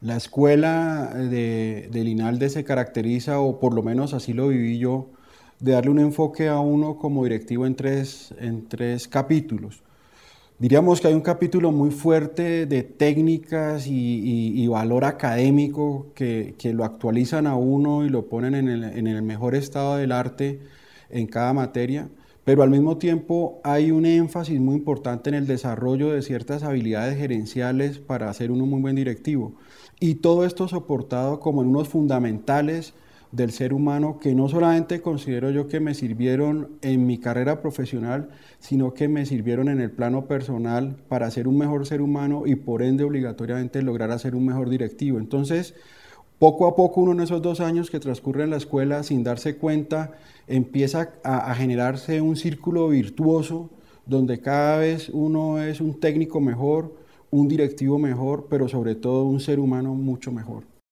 La escuela eh, de, de, Linalde se caracteriza, o por lo menos así lo viví yo, de darle un enfoque a uno como directivo en tres, en tres capítulos. Diríamos que hay un capítulo muy fuerte de técnicas y, valor académico que, lo actualizan a uno y lo ponen en el mejor estado del arte en cada materia pero al mismo tiempo hay un énfasis muy importante en el desarrollo de ciertas habilidades gerenciales para ser uno muy buen directivo. Y todo esto soportado como en unos fundamentales del ser humano que no solamente considero yo que me sirvieron en mi carrera profesional, sino que me sirvieron en el plano personal para ser un mejor ser humano y por ende obligatoriamente lograr hacer un mejor directivo. Entonces, poco a poco uno en esos dos años que transcurre en la escuela sin darse cuenta empieza a, a generarse un círculo virtuoso donde cada vez uno es un técnico mejor, un directivo mejor, pero sobre todo un ser humano mucho mejor.